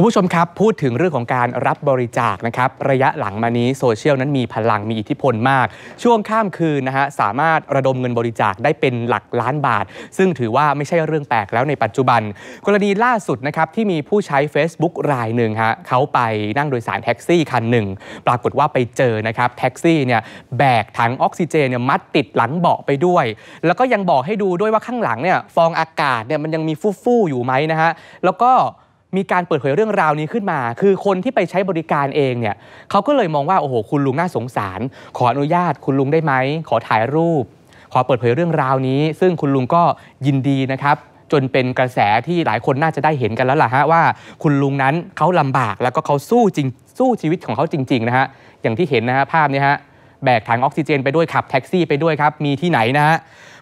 คุณผู้ชมครับ พูดถึงเรื่องของการรับบริจาคนะครับระยะหลังมานี้ โซเชียลนั้นมีพลังมีอิทธิพลมาก ช่วงข้ามคืนนะฮะสามารถระดมเงินบริจาคได้เป็นหลักล้านบาท ซึ่งถือว่าไม่ใช่เรื่องแปลกแล้วในปัจจุบัน กรณีล่าสุดนะครับที่มีผู้ใช้ Facebook รายหนึ่งฮะเขาไปนั่งโดยสารแท็กซี่คันหนึ่ง ปรากฏว่าไปเจอนะครับแท็กซี่เนี่ยแบกถังออกซิเจนเนี่ยมัดติดหลังเบาะไปด้วย แล้วก็ยังบอกให้ดูด้วยว่าข้างหลังเนี่ยฟองอากาศเนี่ยมันยังมีฟู่ๆอยู่ไหมนะฮะแล้วก็มีการเปิดเผยเรื่องราวนี้ขึ้นมา คือคนที่ไปใช้บริการเองเนี่ยเขาก็เลยมองว่าโอ้โหคุณลุงน่าสงสาร ขออนุญาต คุณลุงได้ไหม ขอถ่ายรูป ขอเปิดเผยเรื่องราวนี้ ซึ่งคุณลุงก็ยินดีนะครับ จนเป็นกระแสที่หลายคนน่าจะได้เห็นกันแล้วล่ะฮะว่า คุณลุงนั้นเขาลำบากแล้วก็เขาสู้จริง สู้ชีวิตของเขาจริงๆนะฮะ อย่างที่เห็นนะฮะภาพนี้ฮะแบกถังออกซิเจนไปด้วยขับแท็กซี่ไปด้วยครับ มีที่ไหนนะฮะ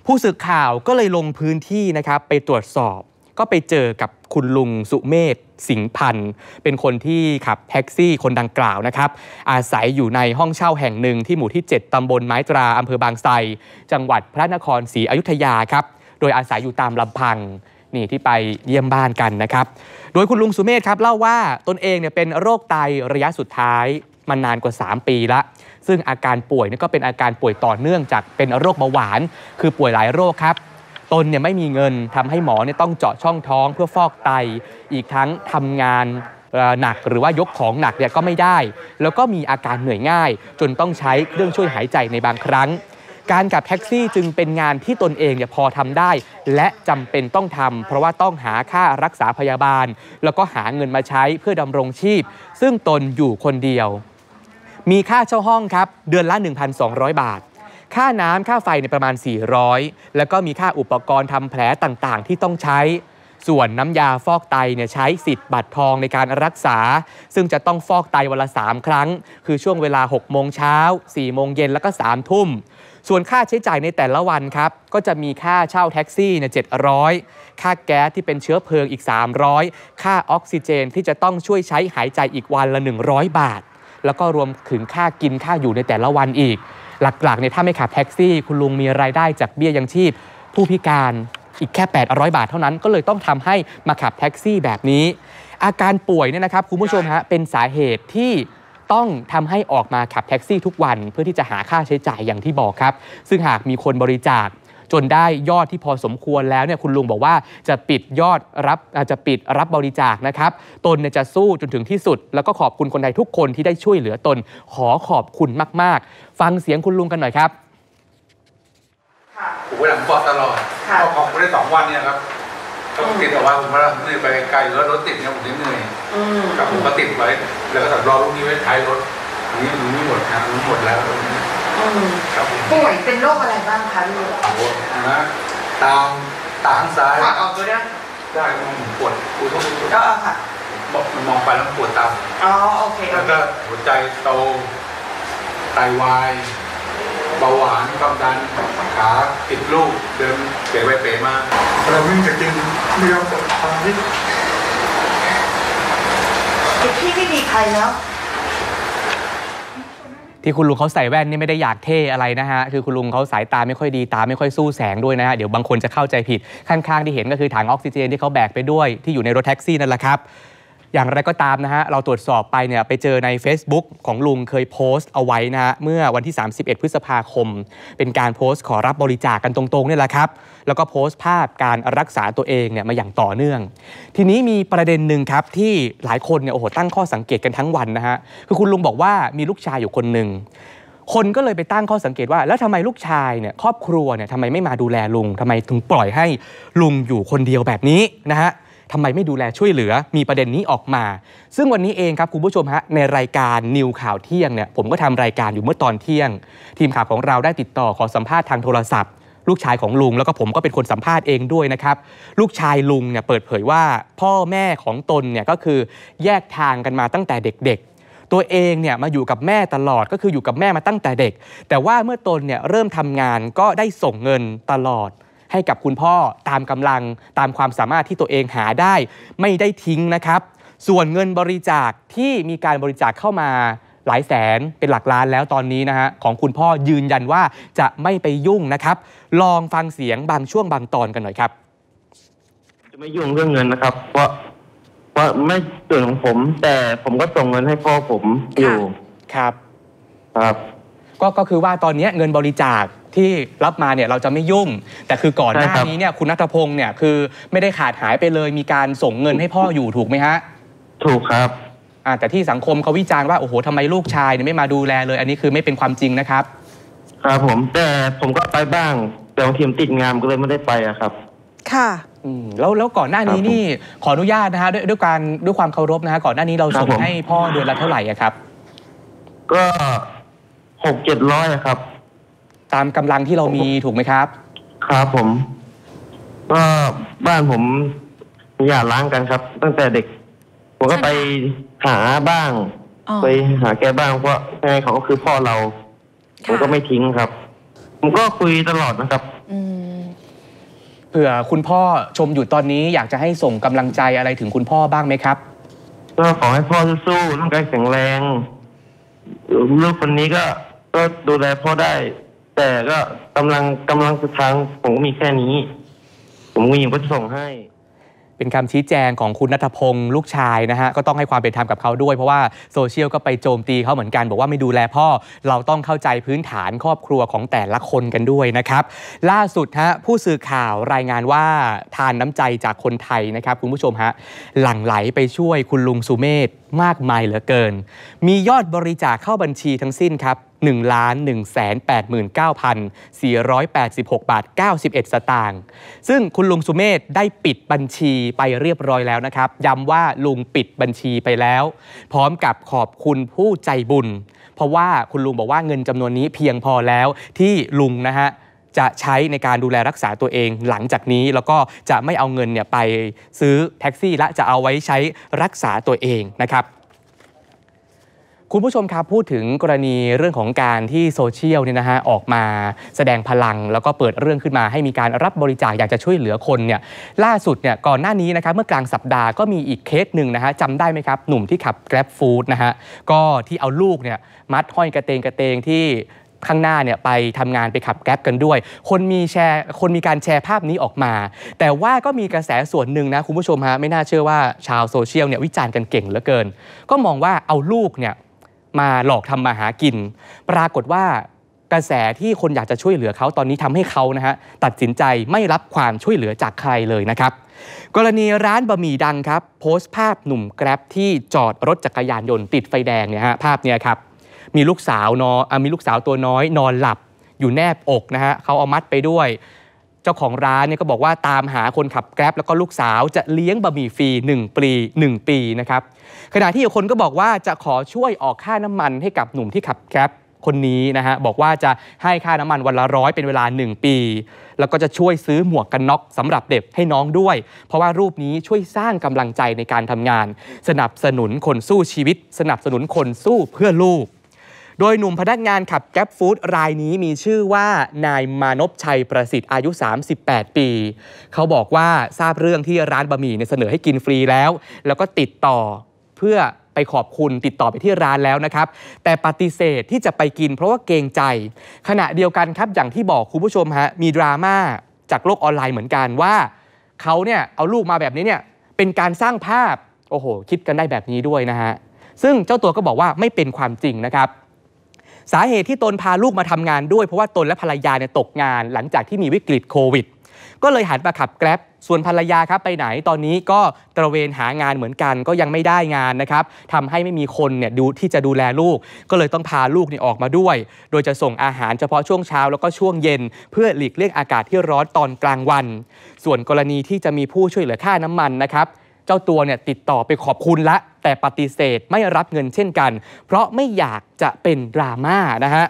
ผู้สื่อข่าวก็เลยลงพื้นที่นะครับไปตรวจสอบก็ไปเจอกับคุณลุงสุเมธสิงพันธ์เป็นคนที่ขับแท็กซี่คนดังกล่าวนะครับ อาศัยอยู่ในห้องเช่าแห่งหนึ่งที่หมู่ที่ 7 ตำบลไม้ตราอำเภอบางไทรจังหวัดพระนครศรีอยุธยาครับโดยอาศัยอยู่ตามลำพังนี่ที่ไปเยี่ยมบ้านกันนะครับ โดยคุณลุงสุเมธครับเล่าว่าตนเองเนี่ยเป็นโรคไตระยะสุดท้าย มานานกว่า 3 ปีละซึ่งอาการป่วยนี่ก็เป็นอาการป่วยต่อเนื่องจากเป็นโรคเบาหวาน คือป่วยหลายโรคครับตนเนี่ยไม่มีเงินทำให้หมอเนี่ยต้องเจาะช่องท้องเพื่อฟอกไตอีกทั้งทำงานหนักหรือว่ายกของหนักเนี่ยก็ไม่ได้ แล้วก็มีอาการเหนื่อยง่ายจนต้องใช้เครื่องช่วยหายใจในบางครั้ง การกับแท็กซี่จึงเป็นงานที่ตนเองเนี่ยพอทำได้ และจำเป็นต้องทำ เพราะว่าต้องหาค่ารักษาพยาบาล แล้วก็หาเงินมาใช้เพื่อดำรงชีพ ซึ่งตนอยู่คนเดียว มีค่าเช่าห้องครับ เดือนละ 1,200 บาทค่าน้ำค่าไฟในประมาณ 400 แล้วก็มีค่าอุปกรณ์ทำแผลต่างๆ ที่ต้องใช้ ส่วนน้ำยาฟอกไตเนี่ยใช้สิทธิ์บัตรทองในการรักษา ซึ่งจะต้องฟอกไตวันละ 3 ครั้ง คือช่วงเวลา 6 โมงเช้า 4 โมงเย็นแล้วก็ 3 ทุ่ม ส่วนค่าใช้จ่ายในแต่ละวันครับ ก็จะมีค่าเช่าแท็กซี่เนี่ยเจ็ดร้อยค่าแก๊สที่เป็นเชื้อเพลิงอีก 300 ค่าออกซิเจนที่จะต้องช่วยใช้หายใจอีกวันละ 100 บาท แล้วก็รวมถึงค่ากินค่าอยู่ในแต่ละวันอีกหลักๆเนี่ยถ้าไม่ขับแท็กซี่ คุณลุงมีรายได้จากเบี้ยยังชีพ ผู้พิการอีกแค่ 800 บาทเท่านั้นก็เลยต้องทำให้มาขับแท็กซี่แบบนี้ อาการป่วยเนี่ยนะครับ คุณผู้ชมฮะ เป็นสาเหตุที่ต้องทำให้ออกมาขับแท็กซี่ทุกวันเพื่อที่จะหาค่าใช้จ่ายอย่างที่บอกครับ ซึ่งหากมีคนบริจาคจนได้ยอดที่พอสมควรแล้วเนี่ยคุณลุงบอกว่าจะปิดยอดรับจะปิดรับบริจาคนะครับ ตนจะสู้จนถึงที่สุด แล้วก็ขอบคุณคนไทยทุกคนที่ได้ช่วยเหลือตน ขอขอบคุณมาก ๆ ฟังเสียงคุณลุงกันหน่อยครับผมปหลังบอตลอดพอของุณได้สองวันเนี่ยครับก็ติดเอาไวาผมว่าเหนื่อยไปไกลแล้วรถติดเนี่ยผมเหนื่อยกับผมก็ติดไว้แล้วก็ัดรองลูกนี้ไว้ท้ายรถนี้ันไม่หมดครับหนหมดแล้วป่วยเป็นโรคอะไรบ้างคะลูกปวดนะตามตาข้างซ้ายถอดออกก็ได้ได้มันปวดปวดท้กงปวดก็ค่ะ บอกมันมองไปแล้วปวดตาอ๋อ โอเค แล้วก็หัวใจโต ไตวาย เบาหวานความดันขาติดลูก เดินเป๋ไปเป๋มาเราวิ่งจะกินเรื่องสดทางนิดพี่ไม่มีใครแล้วที่คุณลุงเขาใส่แว่นนี่ไม่ได้อยากเท่อะไรนะฮะ คือคุณลุงเขาสายตาไม่ค่อยดี ตาไม่ค่อยสู้แสงด้วยนะฮะ เดี๋ยวบางคนจะเข้าใจผิด ข้างๆที่เห็นก็คือถังออกซิเจนที่เขาแบกไปด้วย ที่อยู่ในรถแท็กซี่นั่นแหละครับอย่างไรก็ตามนะฮะเราตรวจสอบไปเนี่ยไปเจอใน Facebook ของลุง เคยโพสต์เอาไว้นะฮะเมื่อวันที่ 31 พฤษภาคม เป็นการโพสต์ขอรับบริจาคกกันตรงๆเนี่ยแหละครับ แล้วก็โพสต์ภาพการรักษาตัวเองเนี่ยมาอย่างต่อเนื่อง ทีนี้มีประเด็นหนึ่งครับที่หลายคนเนี่ยโอ้โหตั้งข้อสังเกตกันทั้งวันนะฮะคือคุณลุงบอกว่ามีลูกชายอยู่คนหนึ่ง คนก็เลยไปตั้งข้อสังเกตว่าแล้วทำไมลูกชายเนี่ยครอบครัวเนี่ยทำไมไม่มาดูแลลุงทำไมถึงปล่อยให้ลุงอยู่คนเดียวแบบนี้นะฮะทำไมไม่ดูแลช่วยเหลือมีประเด็นนี้ออกมา ซึ่งวันนี้เองครับคุณผู้ชมฮะ ในรายการนิวข่าวเที่ยงเนี่ยผมก็ทำรายการอยู่เมื่อตอนเที่ยง ทีมข่าวของเราได้ติดต่อขอสัมภาษณ์ทางโทรศัพท์ ลูกชายของลุง แล้วก็ผมก็เป็นคนสัมภาษณ์เองด้วยนะครับลูกชายลุงเนี่ยเปิดเผยว่าพ่อแม่ของตนเนี่ยก็คือแยกทางกันมาตั้งแต่เด็กๆ ตัวเองเนี่ยมาอยู่กับแม่ตลอดก็คืออยู่กับแม่มาตั้งแต่เด็ก แต่ว่าเมื่อตนเนี่ยเริ่มทำงานก็ได้ส่งเงินตลอดให้กับคุณพ่อตามกำลังตามความสามารถที่ตัวเองหาได้ ไม่ได้ทิ้งนะครับ ส่วนเงินบริจาคที่มีการบริจาคเข้ามาหลายแสนเป็นหลักล้านแล้วตอนนี้นะฮะของคุณพ่อยืนยันว่าจะไม่ไปยุ่งนะครับ ลองฟังเสียงบางช่วงบางตอนกันหน่อยครับ จะไม่ยุ่งเรื่องเงินนะครับ เพราะเพราะไม่ส่วนของผม แต่ผมก็ส่งเงินให้พ่อผมอยู่ครับครับก็ก็คือว่าตอนนี้เงินบริจาคที่รับมาเนี่ยเราจะไม่ยุ่งแต่คือก่อนหน้านี้เนี่ยคุณนัทพงศ์เนี่ยคือไม่ได้ขาดหายไปเลย มีการส่งเงินให้พ่ออยู่ถูกไหมฮะ ถูกครับอแต่ที่สังคมเขาวิจารณ์ว่าโอ้โหทำไมลูกชายเนี่ยไม่มาดูแลเลย อันนี้คือไม่เป็นความจริงนะครับ ครับผมแต่ผมก็ไปบ้างแต่บางทีมติดงานก็เลยไม่ได้ไปอะครับ ค่ะแล้วแล้วก่อนหน้านี้นี่ ขออนุญาตนะฮะด้วยด้วยการด้วยความเคารพนะฮะก่อนหน้านี้เราส่งให้พ่อเดือนละเท่าไหร่ครับ ก็หกเจ็ดร้อยครับ ตามกำลังที่เรามีถูกไหมครับ ครับผมก็บ้านผมมีหย่าล้างกันครับ ตั้งแต่เด็ก ผมก็ไปหาบ้าง ไปหาแกบ้างเพราะยังไงเขาก็คือพ่อเราผมก็ไม่ทิ้งครับ ผมก็คุยตลอดนะครับ อืมเผื่อคุณพ่อชมอยู่ตอนนี้อยากจะให้ส่งกำลังใจอะไรถึงคุณพ่อบ้างไหมครับ ก็ขอให้พ่อสู้ๆร่างกายแข็งแรงลูกคนนี้ก็ก็ดูแลพ่อได้แต่ก็กำลังกำลังสุดท้างผมก็มีแค่นี้ ผมมีอยู่ก็ส่งให้ เป็นคำชี้แจงของคุณนัทพงศ์ลูกชายนะฮะ ก็ต้องให้ความเป็นธรรมกับเขาด้วย เพราะว่าโซเชียลก็ไปโจมตีเขาเหมือนกัน บอกว่าไม่ดูแลพ่อ เราต้องเข้าใจพื้นฐานครอบครัวของแต่ละคนกันด้วยนะครับ ล่าสุดฮะ ผู้สื่อข่าวรายงานว่าทานน้ำใจจากคนไทยนะครับคุณผู้ชมฮะ หลั่งไหลไปช่วยคุณลุงสุเมธมากมายเหลือเกิน มียอดบริจาคเข้าบัญชีทั้งสิ้นครับ1ล้าน1แสน8 9 4 8 6บาท91 สตางค์ซึ่งคุณลุงสุเมธได้ปิดบัญชีไปเรียบร้อยแล้วนะครับ ย้ำว่าลุงปิดบัญชีไปแล้ว พร้อมกับขอบคุณผู้ใจบุญ เพราะว่าคุณลุงบอกว่าเงินจำนวนนี้เพียงพอแล้ว ที่ลุงนะฮะ จะใช้ในการดูแลรักษาตัวเองหลังจากนี้ แล้วก็จะไม่เอาเงินเนี่ยไปซื้อแท็กซี่และจะเอาไว้ใช้รักษาตัวเองนะครับคุณผู้ชมครับพูดถึงกรณีเรื่องของการที่โซเชียลเนี่ยนะฮะออกมาแสดงพลัง แล้วก็เปิดเรื่องขึ้นมาให้มีการรับบริจาคอยากจะช่วยเหลือคนเนี่ยล่าสุดเนี่ยก่อนหน้านี้นะครับเมื่อกลางสัปดาห์ก็มีอีกเคสหนึ่งนะฮะจำได้ไหมครับ หนุ่มที่ขับ Grab Food นะฮะก็ที่เอาลูกเนี่ยมัดห้อยกระเตงกระเตงที่ข้างหน้าเนี่ยไปทำงานไปขับแก๊ปกันด้วย คนมีแชร์คนมีการแชร์ภาพนี้ออกมา แต่ว่าก็มีกระแสส่วนหนึ่งนะคุณผู้ชมฮะไม่น่าเชื่อว่าชาวโซเชียลเนี่ยวิจารณ์กันเก่งเหลือเกิน ก็มองว่าเอาลูกเนี่ยมาหลอกทำมาหากิน ปรากฏว่ากระแสที่คนอยากจะช่วยเหลือเขาตอนนี้ทำให้เขานะฮะตัดสินใจไม่รับความช่วยเหลือจากใครเลยนะครับ กรณีร้านบะหมี่ดังครับ โพสต์ภาพหนุ่มแกร็บที่จอดรถจักรยานยนต์ติดไฟแดงเนี่ยฮะภาพเนี่ยครับมีลูกสาวนอนมีลูกสาวตัวน้อยนอนหลับอยู่แนบอกนะฮะเขาเอามัดไปด้วยเจ้าของร้านเนี่ยก็บอกว่าตามหาคนขับแกร็บแล้วก็ลูกสาวจะเลี้ยงบะหมี่ฟรี1 ปี1ปีนะครับขณะที่อีกคนก็บอกว่าจะขอช่วยออกค่าน้ำมันให้กับหนุ่มที่ขับแกร็บคนนี้นะฮะบอกว่าจะให้ค่าน้ำมันวันละร้อยเป็นเวลา 1 ปี แล้วก็จะช่วยซื้อหมวกกันน็อกสำหรับเด็กให้น้องด้วย เพราะว่ารูปนี้ช่วยสร้างกำลังใจในการทำงาน สนับสนุนคนสู้ชีวิต สนับสนุนคนสู้เพื่อลูกโดยหนุ่มพนักงานขับแก๊ปฟู้ดรายนี้มีชื่อว่านายมานพชัยประสิทธิ์อายุ 38 ปี เขาบอกว่าทราบเรื่องที่ร้านบะหมี่เสนอให้กินฟรีแล้ว แล้วก็ติดต่อเพื่อไปขอบคุณติดต่อไปที่ร้านแล้วนะครับ แต่ปฏิเสธที่จะไปกินเพราะว่าเกรงใจ ขณะเดียวกันครับอย่างที่บอกคุณผู้ชมฮะ มีดราม่าจากโลกออนไลน์เหมือนกันว่าเขาเนี่ยเอาลูกมาแบบนี้เนี่ยเป็นการสร้างภาพโอ้โห คิดกันได้แบบนี้ด้วยนะฮะซึ่งเจ้าตัวก็บอกว่าไม่เป็นความจริงนะครับสาเหตุที่ตนพาลูกมาทำงานด้วย เพราะว่าตนและภรรยาเนี่ยตกงานหลังจากที่มีวิกฤตโควิด ก็เลยหันมาขับแกร็บส่วนภรรยาครับไปไหนตอนนี้ก็ตระเวนหางานเหมือนกันก็ยังไม่ได้งานนะครับทำให้ไม่มีคนเนี่ยดูที่จะดูแลลูก ก็เลยต้องพาลูกเนี่ยออกมาด้วย โดยจะส่งอาหารเฉพาะช่วงเช้าแล้วก็ช่วงเย็น เพื่อหลีกเลี่ยงอากาศที่ร้อนตอนกลางวัน ส่วนกรณีที่จะมีผู้ช่วยเหลือค่าน้ำมันนะครับเจ้าตัวเนี่ยติดต่อไปขอบคุณละ แต่ปฏิเสธไม่รับเงินเช่นกัน เพราะไม่อยากจะเป็นดราม่านะฮะ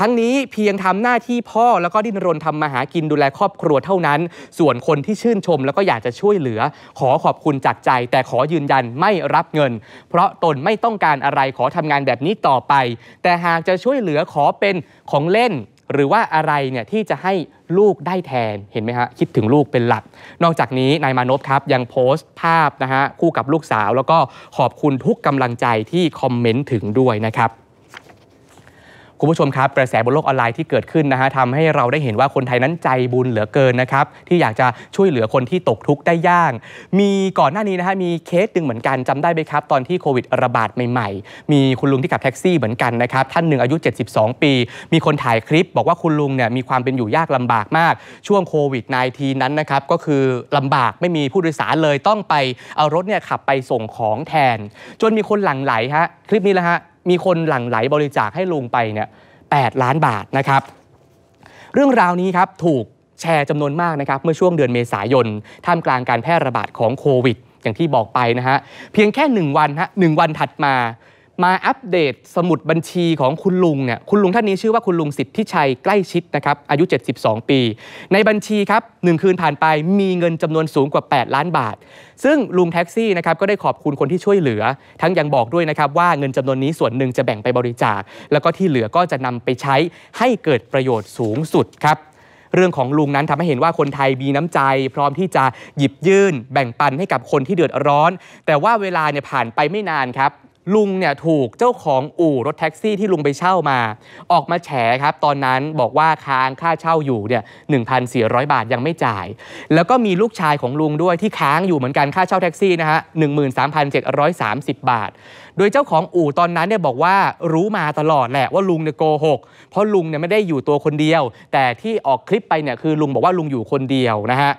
ทั้งนี้เพียงทำหน้าที่พ่อแล้วก็ดิ้นรนทำมาหากินดูแลครอบครัวเท่านั้น ส่วนคนที่ชื่นชมแล้วก็อยากจะช่วยเหลือ ขอขอบคุณจากใจแต่ขอยืนยันไม่รับเงิน เพราะตนไม่ต้องการอะไรขอทำงานแบบนี้ต่อไป แต่หากจะช่วยเหลือขอเป็นของเล่นหรือว่าอะไรเนี่ยที่จะให้ลูกได้แทนเห็นไหมฮะคิดถึงลูกเป็นหลัก นอกจากนี้นายมานพครับยังโพสต์ภาพนะฮะคู่กับลูกสาวแล้วก็ขอบคุณทุกกำลังใจที่คอมเมนต์ถึงด้วยนะครับคุณผู้ชมครับกระแสบนโลกออนไลน์ที่เกิดขึ้นนะฮะทำให้เราได้เห็นว่าคนไทยนั้นใจบุญเหลือเกินนะครับที่อยากจะช่วยเหลือคนที่ตกทุกข์ได้ยากมีก่อนหน้านี้นะฮะมีเคสหนึ่งเหมือนกันจำได้ไหมครับ ตอนที่โควิดระบาดใหม่ๆ มีคุณลุงที่ขับแท็กซี่เหมือนกันนะครับ ท่านหนึ่งอายุ 72 ปี มีคนถ่ายคลิปบอกว่าคุณลุงเนี่ยมีความเป็นอยู่ยากลำบากมากช่วงโควิด -19 นั้นนะครับก็คือลำบากไม่มีผู้โดยสารเลยต้องไปเอารถเนี่ยขับไปส่งของแทน จนมีคนหลั่งไหลฮะคลิปนี้แหละฮะมีคนหลั่งไหลบริจาคให้ลุงไปเนี่ยแล้านบาทนะครับ เรื่องราวนี้ครับถูกแชร์จำนวนมากนะครับ เมื่อช่วงเดือนเมษายนท่ามกลางการแพร่ระบาดของโควิด อย่างที่บอกไปนะฮะเพียงแค่ 1 วันฮะหวันถัดมามาอัปเดตสมุดบัญชีของคุณลุงเนี่ย คุณลุงท่านนี้ชื่อว่าคุณลุงสิทธิชัยใกล้ชิดนะครับ อายุ 72 ปี ในบัญชีครับหนึ่งคืนผ่านไปมีเงินจำนวนสูงกว่า 8 ล้านบาท ซึ่งลุงแท็กซี่นะครับก็ได้ขอบคุณคนที่ช่วยเหลือ ทั้งยังบอกด้วยนะครับว่าเงินจำนวนนี้ส่วนหนึ่งจะแบ่งไปบริจาค แล้วก็ที่เหลือก็จะนำไปใช้ให้เกิดประโยชน์สูงสุดครับ เรื่องของลุงนั้นทำให้เห็นว่าคนไทยมีน้ำใจ พร้อมที่จะหยิบยื่น แบ่งปันให้กับคนที่เดือดร้อน แต่ว่าเวลาเนี่ยผ่านไปไม่นานครับลุงเนี่ยถูกเจ้าของอู่รถแท็กซี่ที่ลุงไปเช่ามา ออกมาแฉครับตอนนั้นบอกว่าค้างค่าเช่าอยู่เนี่ย1,400 บาทยังไม่จ่าย แล้วก็มีลูกชายของลุงด้วยที่ค้างอยู่เหมือนกันค่าเช่าแท็กซี่นะฮะ13,730 บาทโดยเจ้าของอู่ตอนนั้นเนี่ยบอกว่ารู้มาตลอดแหละว่าลุงเนี่ยโกหกเพราะลุงเนี่ยไม่ได้อยู่ตัวคนเดียว แต่ที่ออกคลิปไปเนี่ยคือลุงบอกว่าลุงอยู่คนเดียวนะฮะ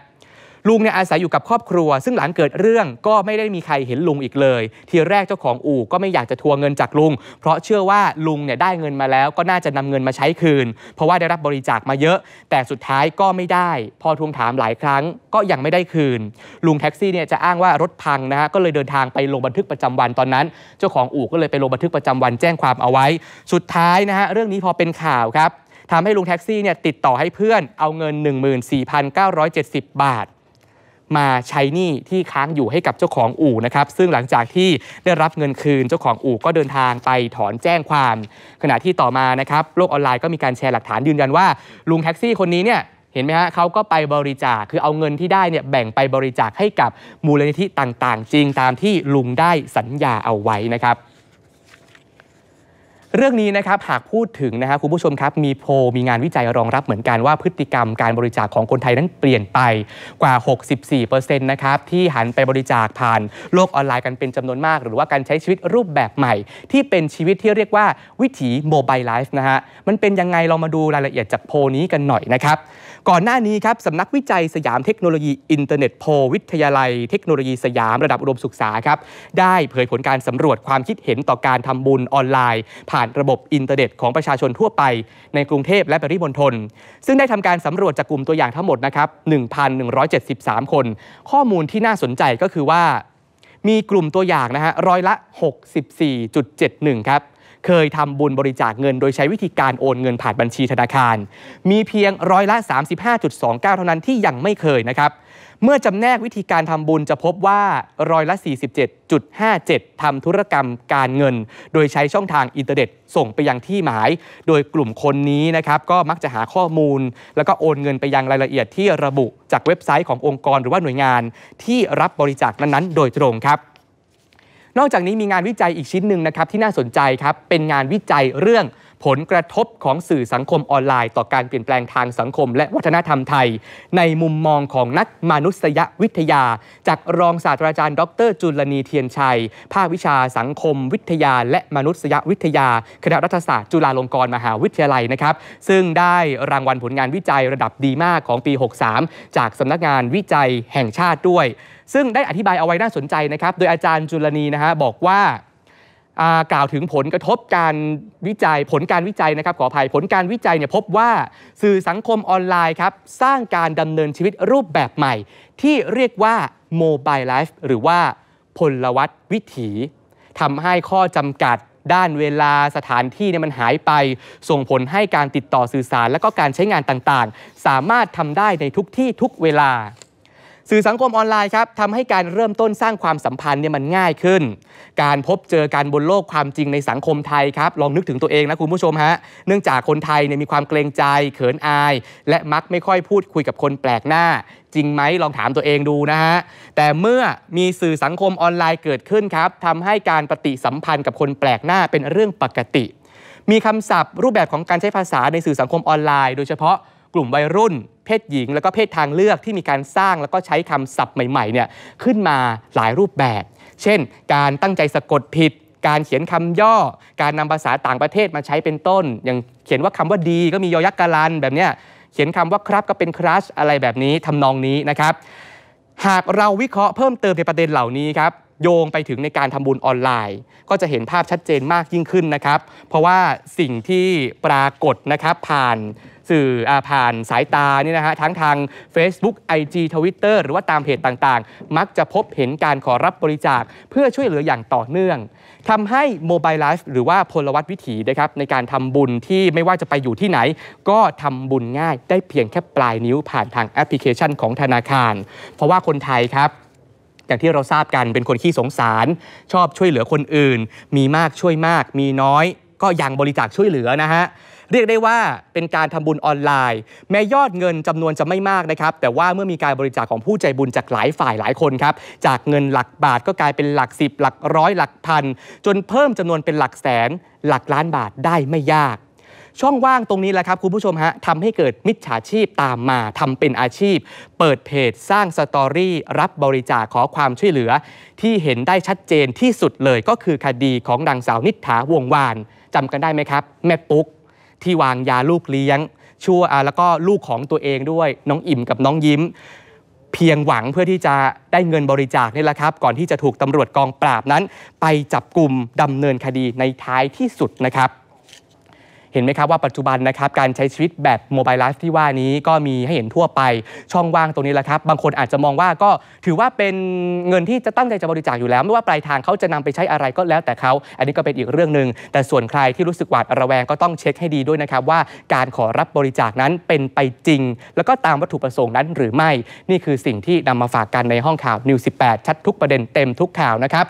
ลุงเนี่ยอาศัยอยู่กับครอบครัว ซึ่งหลังเกิดเรื่องก็ไม่ได้มีใครเห็นลุงอีกเลย ทีแรกเจ้าของอู่ก็ไม่อยากจะทวงเงินจากลุง เพราะเชื่อว่าลุงเนี่ยได้เงินมาแล้วก็น่าจะนำเงินมาใช้คืน เพราะว่าได้รับบริจาคมาเยอะ แต่สุดท้ายก็ไม่ได้ พอทวงถามหลายครั้งก็ยังไม่ได้คืน ลุงแท็กซี่เนี่ยจะอ้างว่ารถพังนะฮะ ก็เลยเดินทางไปลงบันทึกประจำวันตอนนั้น เจ้าของอู่ก็เลยไปลงบันทึกประจำวันแจ้งความเอาไว้ สุดท้ายนะฮะเรื่องนี้พอเป็นข่าวครับทำให้ลุงแท็กซี่เนี่ยติดต่อให้เพื่อนเอาเงิน 14,970 บาทมาใช้หนี้ที่ค้างอยู่ให้กับเจ้าของอู่นะครับซึ่งหลังจากที่ได้รับเงินคืนเจ้าของอู่ก็เดินทางไปถอนแจ้งความ ขณะที่ต่อมานะครับโลกออนไลน์ก็มีการแชร์หลักฐานยืนยันว่าลุงแท็กซี่คนนี้เนี่ยเห็นไหมฮะเขาก็ไปบริจาคคือเอาเงินที่ได้เนี่ยแบ่งไปบริจาคให้กับมูลนิธิต่างๆ จริงตามที่ลุงได้สัญญาเอาไว้นะครับเรื่องนี้นะครับหากพูดถึงนะครับคุณผู้ชมครับมีโพมีงานวิจัยรองรับเหมือนกันว่าพฤติกรรมการบริจาคของคนไทย นั้นเปลี่ยนไปกว่า 64%นะครับที่หันไปบริจาคผ่านโลกออนไลน์กันเป็นจำนวนมาก หรือว่าการใช้ชีวิตรูปแบบใหม่ ที่เป็นชีวิตที่เรียกว่าวิถีโมบายไลฟ์นะฮะมันเป็นยังไงลองมาดูรายละเอียดจากโพนี้กันหน่อยนะครับก่อนหน้านี้ครับสำนักวิจัยสยามเทคโนโลยีอินเทอร์เน็ตโพวิทยาลัยเทคโนโลยีสยามระดับอุดมศึกษาครับได้เผยผลการสำรวจความคิดเห็นต่อการทำบุญออนไลน์ ผ่านานระบบอินเทอร์เน็ตของประชาชนทั่วไปในกรุงเทพและปริมณฑลซึ่งได้ทำการสำรวจจากกลุ่มตัวอย่างทั้งหมดนะครับ1,173 คน ข้อมูลที่น่าสนใจก็คือว่ามีกลุ่มตัวอย่างนะฮะร้อยละ 64.71ครับเคยทำบุญบริจาคเงินโดยใช้วิธีการโอนเงินผ่านบัญชีธนาคาร มีเพียงร้อยละ 35.29 เท่านั้นที่ยังไม่เคยนะครับเมื่อจำแนกวิธีการทำบุญจะพบว่าร้อยละ 47.57 ทำธุรกรรมการเงิน โดยใช้ช่องทางอินเทอร์เน็ตส่งไปยังที่หมาย โดยกลุ่มคนนี้นะครับ ก็มักจะหาข้อมูล แล้วก็โอนเงินไปยังรายละเอียดที่ระบุจากเว็บไซต์ขององค์กรหรือว่าหน่วยงานที่รับบริจาคนั้น ๆ โดยตรงครับ นอกจากนี้มีงานวิจัยอีกชิ้นหนึ่งนะครับ ที่น่าสนใจครับเป็นงานวิจัยเรื่องผลกระทบของสื่อสังคมออนไลน์ ต่อการเปลี่ยนแปลงทางสังคมและวัฒนธรรมไทย ในมุมมองของนักมนุษยวิทยา จากรองศาสตราจารย์ ดร จุลนีเทียนชัย ภาควิชาสังคมวิทยาและมนุษยวิทยาคณะรัฐศาสตร์จุฬาลงกรณ์มหาวิทยาลัยนะครับ ซึ่งได้รางวัลผลงานวิจัยระดับดีมากของปี 63 จากสำนักงานวิจัยแห่งชาติด้วย ซึ่งได้อธิบายเอาไว้น่าสนใจนะครับ โดยอาจารย์จุลนีนะฮะบอกว่ากล่าวถึงผลกระทบการวิจัยผลการวิจัยนะครับขออภัยผลการวิจัยเนี่ยพบว่าสื่อสังคมออนไลน์ครับ สร้างการดำเนินชีวิตรูปแบบใหม่ ที่เรียกว่าโมบายไลฟ์หรือว่าพลวัตวิถีทำให้ข้อจำกัดด้านเวลาสถานที่เนี่ยมันหายไป ส่งผลให้การติดต่อสื่อสาร และก็การใช้งานต่างๆ สามารถทำได้ในทุกที่ทุกเวลาสื่อสังคมออนไลน์ครับทำให้การเริ่มต้นสร้างความสัมพันธ์เนี่ยมันง่ายขึ้น การพบเจอกันบนโลกความจริงในสังคมไทยครับลองนึกถึงตัวเองนะคุณผู้ชมฮะเนื่องจากคนไทยเนี่ยมีความเกรงใจ เขินอาย และมักไม่ค่อยพูดคุยกับคนแปลกหน้า จริงไหมลองถามตัวเองดูนะฮะแต่เมื่อมีสื่อสังคมออนไลน์เกิดขึ้นครับทำให้การปฏิสัมพันธ์กับคนแปลกหน้าเป็นเรื่องปกติ มีคำศัพท์รูปแบบของการใช้ภาษาในสื่อสังคมออนไลน์ โดยเฉพาะกลุ่มวัยรุ่นเพศหญิง แล้วก็เพศทางเลือกที่มีการสร้างแล้วก็ใช้คำศัพท์ใหม่ๆเนี่ยขึ้นมาหลายรูปแบบ เช่นการตั้งใจสะกดผิด การเขียนคำย่อการนำภาษาต่างประเทศมาใช้เป็นต้น อย่างเขียนว่าคำว่าดีก็มียอยักษ์กาลันแบบเนี้ยเขียนคำว่าครับก็เป็นครัชอะไรแบบนี้ทำนองนี้นะครับ หากเราวิเคราะห์เพิ่มเติมในประเด็นเหล่านี้ครับโยงไปถึงในการทำบุญออนไลน์ ก็จะเห็นภาพชัดเจนมากยิ่งขึ้นนะครับเพราะว่าสิ่งที่ปรากฏนะครับผ่านสื่อผ่านสายตาเนี่ยนะฮะทั้งทาง Facebook IG Twitter หรือว่าตามเพจต่างๆ มักจะพบเห็นการขอรับบริจาคเพื่อช่วยเหลืออย่างต่อเนื่องทำให้โมบายไลฟ์หรือว่าพลวัตวิถีนะครับ ในการทำบุญที่ไม่ว่าจะไปอยู่ที่ไหน ก็ทำบุญง่ายได้เพียงแค่ปลายนิ้วผ่านทางแอปพลิเคชันของธนาคาร เพราะว่าคนไทยครับ อย่างที่เราทราบกันเป็นคนขี้สงสาร ชอบช่วยเหลือคนอื่น มีมากช่วยมาก มีน้อย ก็ยังบริจาคช่วยเหลือนะฮะเรียกได้ว่าเป็นการทำบุญออนไลน์แม้ยอดเงินจำนวนจะไม่มากนะครับ แต่ว่าเมื่อมีการบริจาคของผู้ใจบุญจากหลายฝ่ายหลายคนครับจากเงินหลักบาทก็กลายเป็นหลักสิบหลักร้อยหลักพันจนเพิ่มจำนวนเป็นหลักแสนหลักล้านบาทได้ไม่ยาก ช่องว่างตรงนี้แหละครับคุณผู้ชมฮะทำให้เกิดมิจฉาชีพตามมาทำเป็นอาชีพ เปิดเพจสร้างสตอรี่รับบริจาคขอความช่วยเหลือ ที่เห็นได้ชัดเจนที่สุดเลย ก็คือคดีของดังสาวนิฐาวงวานจำกันได้ไหมครับแม่ปุ๊กที่วางยาลูกเลี้ยง ชั่ว แล้วก็ลูกของตัวเองด้วย น้องอิ่มกับน้องยิ้ม เพียงหวังเพื่อที่จะได้เงินบริจาคนี่แหละครับ ก่อนที่จะถูกตำรวจกองปราบนั้น ไปจับกลุ่มดำเนินคดีในท้ายที่สุดนะครับห็นไหมครับว่าปัจจุบันนะครับการใช้ชีวิตแบบโมบายไลฟ์ที่ว่านี้ก็มีให้เห็นทั่วไป ช่องว่างตรงนี้แหละครับบางคนอาจจะมองว่าก็ถือว่าเป็นเงินที่จะตั้งใจจะบริจาคอยู่แล้ว ไม่ว่าปลายทางเขาจะนำไปใช้อะไรก็แล้วแต่เขาอันนี้ก็เป็นอีกเรื่องหนึ่งแต่ส่วนใครที่รู้สึกหวาดระแวงก็ต้องเช็คให้ดีด้วยนะครับว่าการขอรับบริจาคนั้นเป็นไปจริง แล้วก็ตามวัตถุประสงค์นั้น หรือไม่นี่คือสิ่งที่นำมาฝากกันในห้องข่าวนิว18ชัดทุกประเด็นเต็มทุกข่าวนะครับ